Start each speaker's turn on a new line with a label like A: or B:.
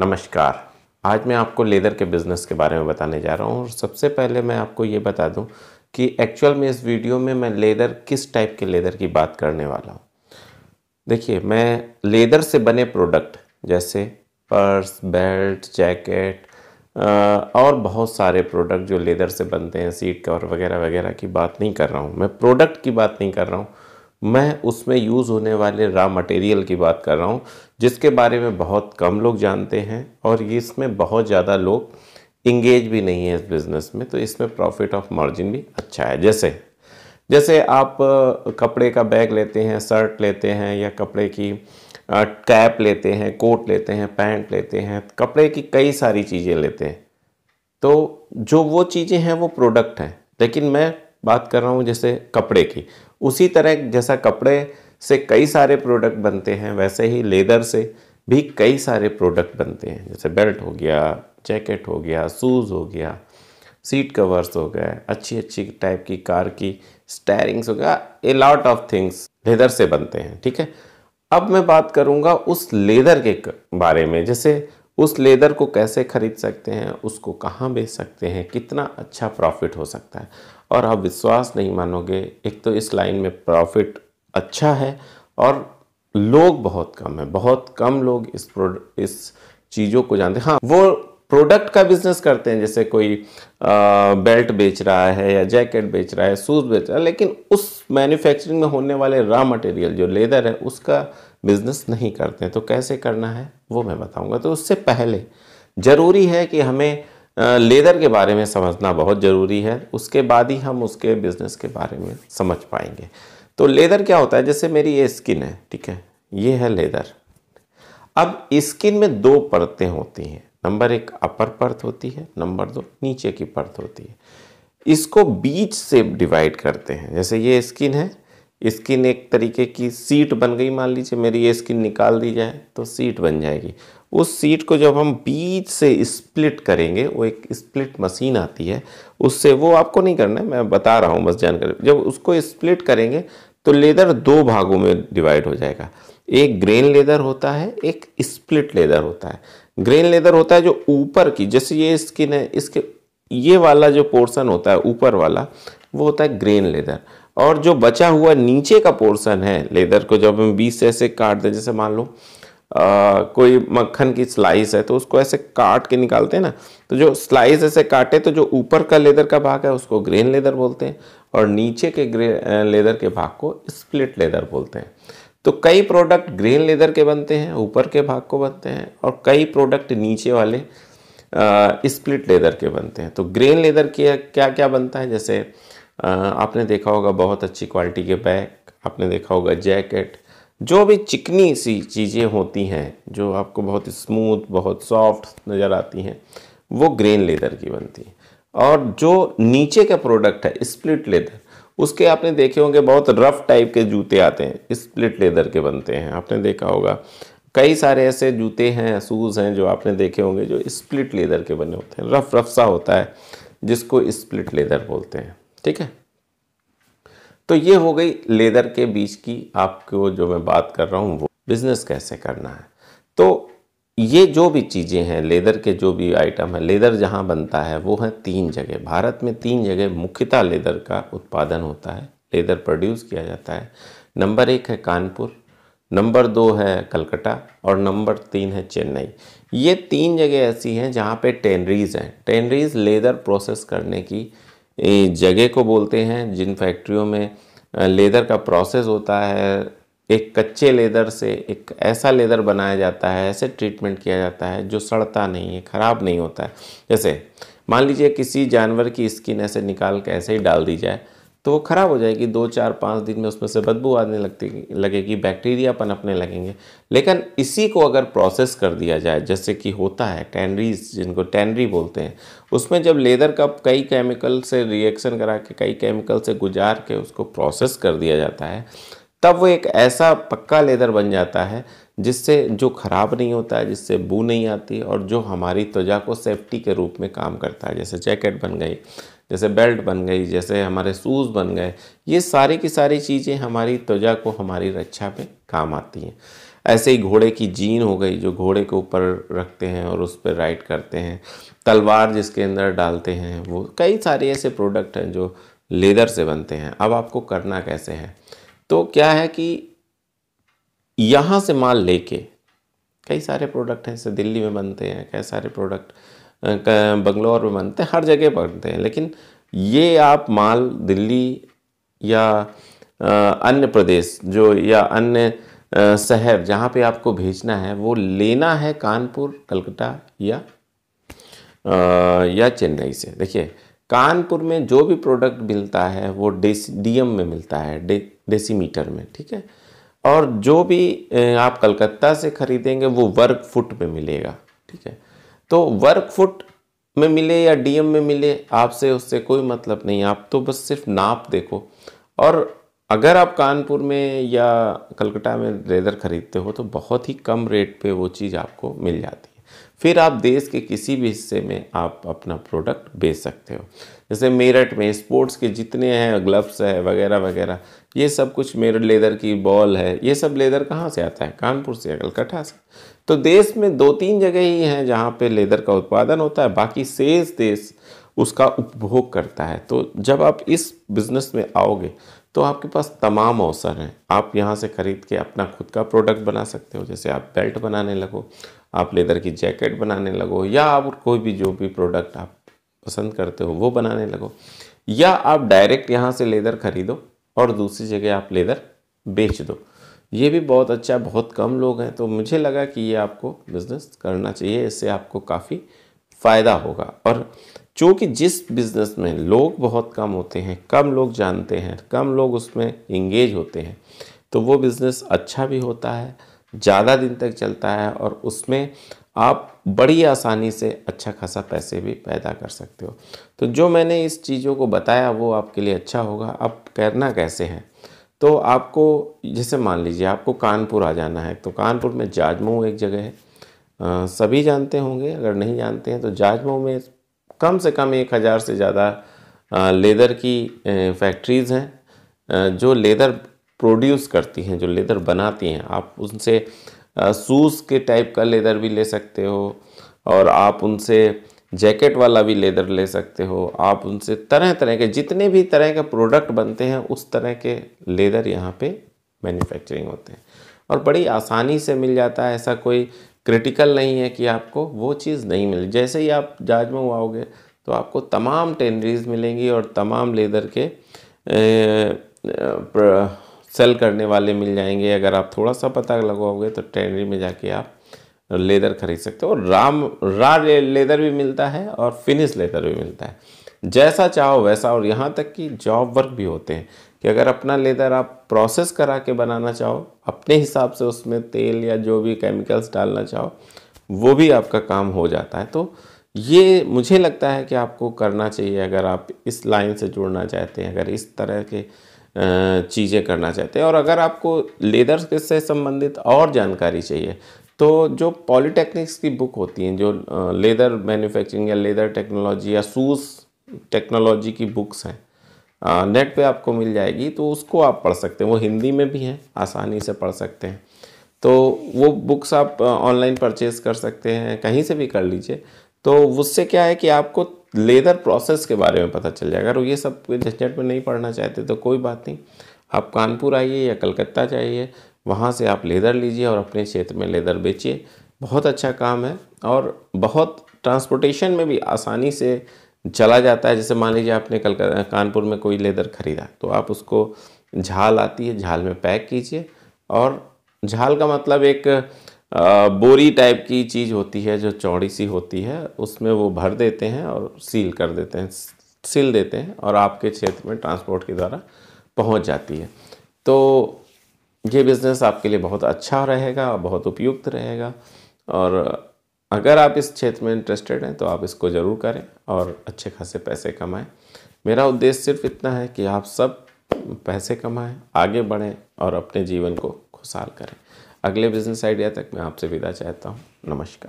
A: नमस्कार आज मैं आपको लेदर के बिज़नेस के बारे में बताने जा रहा हूँ और सबसे पहले मैं आपको ये बता दूँ कि एक्चुअल में इस वीडियो में मैं लेदर किस टाइप के लेदर की बात करने वाला हूँ देखिए मैं लेदर से बने प्रोडक्ट जैसे पर्स बेल्ट जैकेट और बहुत सारे प्रोडक्ट जो लेदर से बनते हैं सीट कवर वगैरह वगैरह की बात नहीं कर रहा हूँ मैं प्रोडक्ट की बात नहीं कर रहा हूँ मैं उसमें यूज़ होने वाले रॉ मटेरियल की बात कर रहा हूँ जिसके बारे में बहुत कम लोग जानते हैं और ये इसमें बहुत ज़्यादा लोग इंगेज भी नहीं है इस बिज़नेस में तो इसमें प्रॉफिट ऑफ मार्जिन भी अच्छा है जैसे जैसे आप कपड़े का बैग लेते हैं शर्ट लेते हैं या कपड़े की कैप लेते हैं कोट लेते हैं पैंट लेते हैं कपड़े की कई सारी चीज़ें लेते हैं तो जो वो चीज़ें हैं वो प्रोडक्ट हैं लेकिन मैं बात कर रहा हूँ जैसे कपड़े की उसी तरह जैसा कपड़े से कई सारे प्रोडक्ट बनते हैं वैसे ही लेदर से भी कई सारे प्रोडक्ट बनते हैं जैसे बेल्ट हो गया जैकेट हो गया शूज़ हो गया सीट कवर्स हो गए अच्छी अच्छी टाइप की कार की स्टेयरिंग्स हो गया a lot of things leather से बनते हैं ठीक है अब मैं बात करूँगा उस लेदर के बारे में जैसे उस लेदर को कैसे खरीद सकते हैं उसको कहाँ बेच सकते हैं कितना अच्छा प्रॉफिट हो सकता है और आप विश्वास नहीं मानोगे एक तो इस लाइन में प्रॉफिट अच्छा है और लोग बहुत कम है बहुत कम लोग इस इस चीज़ों को जानते हैं हाँ वो प्रोडक्ट का बिजनेस करते हैं जैसे कोई आ, बेल्ट बेच रहा है या जैकेट बेच रहा है शूज़ बेच रहा है लेकिन उस मैन्युफैक्चरिंग में होने वाले रॉ मटेरियल जो लेदर है उसका बिजनेस नहीं करते हैं तो कैसे करना है वो मैं बताऊंगा तो उससे पहले ज़रूरी है कि हमें लेदर के बारे में समझना बहुत ज़रूरी है उसके बाद ही हम उसके बिज़नेस के बारे में समझ पाएंगे तो लेदर क्या होता है जैसे मेरी ये स्किन है ठीक है ये है लेदर अब स्किन में दो परतें होती हैं नंबर एक अपर परत होती है नंबर दो नीचे की परत होती है इसको बीच से डिवाइड करते हैं जैसे ये स्किन है स्किन एक तरीके की सीट बन गई मान लीजिए मेरी ये स्किन निकाल दी जाए तो सीट बन जाएगी उस सीट को जब हम बीच से स्प्लिट करेंगे वो एक स्प्लिट मशीन आती है उससे वो आपको नहीं करना है मैं बता रहा हूँ बस जानकारी जब उसको स्प्लिट करेंगे तो लेदर दो भागों में डिवाइड हो जाएगा एक ग्रेन लेदर होता है एक स्प्लिट लेदर होता है ग्रेन लेदर होता है जो ऊपर की जैसे ये स्किन है इसके ये वाला जो पोर्सन होता है ऊपर वाला वो होता है ग्रेन लेदर और जो बचा हुआ नीचे का पोर्सन है लेदर को जब हम बीच से ऐसे काट दें जैसे मान लो आ, कोई मक्खन की स्लाइस है तो उसको ऐसे काट के निकालते हैं ना तो जो स्लाइस ऐसे काटे तो जो ऊपर का लेदर का भाग है उसको ग्रेन लेदर बोलते हैं और नीचे के लेदर के भाग को स्प्लिट लेदर बोलते हैं तो कई प्रोडक्ट ग्रेन लेदर के बनते हैं ऊपर के भाग को बनते हैं और कई प्रोडक्ट नीचे वाले स्प्लिट लेदर के बनते हैं तो ग्रेन लेदर के क्या क्या बनता है जैसे आ, आपने देखा होगा बहुत अच्छी क्वालिटी के बैग आपने देखा होगा जैकेट जो भी चिकनी सी चीज़ें होती हैं जो आपको बहुत स्मूथ बहुत सॉफ्ट नज़र आती हैं वो ग्रेन लेदर की बनती हैं और जो नीचे का प्रोडक्ट है स्प्लिट लेदर उसके आपने देखे होंगे बहुत रफ़ टाइप के जूते आते हैं स्प्लिट लेदर के बनते हैं आपने देखा होगा कई सारे ऐसे जूते हैं शूज़ हैं जो आपने देखे होंगे जो स्प्लिट लेदर के बने होते हैं रफ़ रफ़ सा होता है जिसको स्प्लिट लेदर बोलते हैं ठीक है तो ये हो गई लेदर के बीच की आपको जो मैं बात कर रहा हूँ वो बिज़नेस कैसे करना है तो ये जो भी चीज़ें हैं लेदर के जो भी आइटम है लेदर जहाँ बनता है वो है तीन जगह भारत में तीन जगह मुख्यतः लेदर का उत्पादन होता है लेदर प्रोड्यूस किया जाता है नंबर एक है कानपुर नंबर दो है कलकत्ता और नंबर तीन है चेन्नई ये तीन जगह ऐसी हैं जहाँ पे टेनरीज हैं टेनरीज लेदर प्रोसेस करने की जगह को बोलते हैं जिन फैक्ट्रियों में लेदर का प्रोसेस होता है एक कच्चे लेदर से एक ऐसा लेदर बनाया जाता है ऐसे ट्रीटमेंट किया जाता है जो सड़ता नहीं है ख़राब नहीं होता है जैसे मान लीजिए किसी जानवर की स्किन ऐसे निकाल के ऐसे ही डाल दी जाए तो वो ख़राब हो जाएगी दो चार पाँच दिन में उसमें से बदबू आने लगती लगेगी बैक्टीरिया पनपने लगेंगे लेकिन इसी को अगर प्रोसेस कर दिया जाए जैसे कि होता है टैनरीज जिनको टैनरी बोलते हैं उसमें जब लेदर का कई केमिकल से रिएक्शन करा के कई केमिकल से गुजार के उसको प्रोसेस कर दिया जाता है तब वो एक ऐसा पक्का लेदर बन जाता है जिससे जो ख़राब नहीं होता है जिससे बू नहीं आती और जो हमारी त्वचा को सेफ्टी के रूप में काम करता है जैसे जैकेट बन गई जैसे बेल्ट बन गई जैसे हमारे शूज़ बन गए ये सारी की सारी चीज़ें हमारी त्वजा को हमारी रक्षा पे काम आती हैं ऐसे ही घोड़े की जीन हो गई जो घोड़े के ऊपर रखते हैं और उस पर राइड करते हैं तलवार जिसके अंदर डालते हैं वो कई सारे ऐसे प्रोडक्ट हैं जो लेदर से बनते हैं अब आपको करना कैसे है तो क्या है कि यहाँ से माल लेके कई सारे प्रोडक्ट हैं जैसे दिल्ली में बनते हैं कई सारे प्रोडक्ट बंगलोर में बनते हैं हर जगह बनते हैं लेकिन ये आप माल दिल्ली या अन्य प्रदेश जो या अन्य शहर जहाँ पे आपको भेजना है वो लेना है कानपुर कलकत्ता या आ, या चेन्नई से देखिए कानपुर में जो भी प्रोडक्ट मिलता है वो डीएम में मिलता है डे डेसीमीटर में ठीक है और जो भी आप कलकत्ता से ख़रीदेंगे वो वर्ग फुट में मिलेगा ठीक है तो वर्क फुट में मिले या डीएम में मिले आपसे उससे कोई मतलब नहीं आप तो बस सिर्फ नाप देखो और अगर आप कानपुर में या कलकत्ता में लेदर ख़रीदते हो तो बहुत ही कम रेट पे वो चीज़ आपको मिल जाती है फिर आप देश के किसी भी हिस्से में आप अपना प्रोडक्ट बेच सकते हो जैसे मेरठ में स्पोर्ट्स के जितने हैं ग्लव्स है वगैरह वगैरह ये सब कुछ मेरठ लेदर की बॉल है ये सब लेदर कहाँ से आता है कानपुर से या कलकत्ता से तो देश में दो तीन जगह ही हैं जहाँ पे लेदर का उत्पादन होता है बाकी शेष देश उसका उपभोग करता है तो जब आप इस बिज़नेस में आओगे तो आपके पास तमाम अवसर हैं आप यहाँ से ख़रीद के अपना खुद का प्रोडक्ट बना सकते हो जैसे आप बेल्ट बनाने लगो आप लेदर की जैकेट बनाने लगो या आप कोई भी जो भी प्रोडक्ट आप पसंद करते हो वो बनाने लगो या आप डायरेक्ट यहाँ से लेदर खरीदो और दूसरी जगह आप लेदर बेच दो ये भी बहुत अच्छा बहुत कम लोग हैं तो मुझे लगा कि ये आपको बिज़नेस करना चाहिए इससे आपको काफ़ी फ़ायदा होगा और चूँकि जिस बिज़नेस में लोग बहुत कम होते हैं कम लोग जानते हैं कम लोग उसमें इंगेज होते हैं तो वो बिज़नेस अच्छा भी होता है ज़्यादा दिन तक चलता है और उसमें आप बड़ी आसानी से अच्छा खासा पैसे भी पैदा कर सकते हो तो जो मैंने इस चीज़ों को बताया वो आपके लिए अच्छा होगा अब करना कैसे है तो आपको जैसे मान लीजिए आपको कानपुर आ जाना है तो कानपुर में जाजमऊ एक जगह है आ, सभी जानते होंगे अगर नहीं जानते हैं तो जाजमऊ में कम से कम एक हज़ार से ज़्यादा लेदर की फैक्ट्रीज़ हैं जो लेदर प्रोड्यूस करती हैं जो लेदर बनाती हैं आप उनसे शूज़ के टाइप का लेदर भी ले सकते हो और आप उनसे जैकेट वाला भी लेदर ले सकते हो आप उनसे तरह तरह के जितने भी तरह के प्रोडक्ट बनते हैं उस तरह के लेदर यहाँ पे मैन्युफैक्चरिंग होते हैं और बड़ी आसानी से मिल जाता है ऐसा कोई क्रिटिकल नहीं है कि आपको वो चीज़ नहीं मिली जैसे ही आप जाज में आओगे तो आपको तमाम टेनरीज मिलेंगी और तमाम लेदर के सेल करने वाले मिल जाएंगे अगर आप थोड़ा सा पता लगाओगे तो टेनरी में जाके आप लेदर खरीद सकते हो राम रा लेदर भी मिलता है और फिनिश लेदर भी मिलता है जैसा चाहो वैसा और यहाँ तक कि जॉब वर्क भी होते हैं कि अगर अपना लेदर आप प्रोसेस करा के बनाना चाहो अपने हिसाब से उसमें तेल या जो भी केमिकल्स डालना चाहो वो भी आपका काम हो जाता है तो ये मुझे लगता है कि आपको करना चाहिए अगर आप इस लाइन से जुड़ना चाहते हैं अगर इस तरह के चीज़ें करना चाहते हैं और अगर आपको लेदर से संबंधित और जानकारी चाहिए तो जो पॉलीटेक्निक्स की बुक होती हैं जो लेदर मैन्युफैक्चरिंग या लेदर टेक्नोलॉजी या सूज टेक्नोलॉजी की बुक्स हैं नेट पे आपको मिल जाएगी तो उसको आप पढ़ सकते हैं वो हिंदी में भी हैं आसानी से पढ़ सकते हैं तो वो बुक्स आप ऑनलाइन परचेज़ कर सकते हैं कहीं से भी कर लीजिए तो उससे क्या है कि आपको लेदर प्रोसेस के बारे में पता चल जाएगा अगर ये सब झंझट में नहीं पढ़ना चाहते तो कोई बात नहीं आप कानपुर आइए या कलकत्ता जाइए वहाँ से आप लेदर लीजिए और अपने क्षेत्र में लेदर बेचिए बहुत अच्छा काम है और बहुत ट्रांसपोर्टेशन में भी आसानी से चला जाता है जैसे मान लीजिए आपने कल कानपुर में कोई लेदर ख़रीदा तो आप उसको झाल आती है झाल में पैक कीजिए और झाल का मतलब एक बोरी टाइप की चीज़ होती है जो चौड़ी सी होती है उसमें वो भर देते हैं और सील कर देते हैं सील देते हैं और आपके क्षेत्र में ट्रांसपोर्ट के द्वारा पहुंच जाती है तो ये बिज़नेस आपके लिए बहुत अच्छा रहेगा और बहुत उपयुक्त रहेगा और अगर आप इस क्षेत्र में इंटरेस्टेड हैं तो आप इसको ज़रूर करें और अच्छे खासे पैसे कमाएं मेरा उद्देश्य सिर्फ इतना है कि आप सब पैसे कमाएं आगे बढ़ें और अपने जीवन को खुशहाल करें अगले बिजनेस आइडिया तक मैं आपसे विदा चाहता हूँ नमस्कार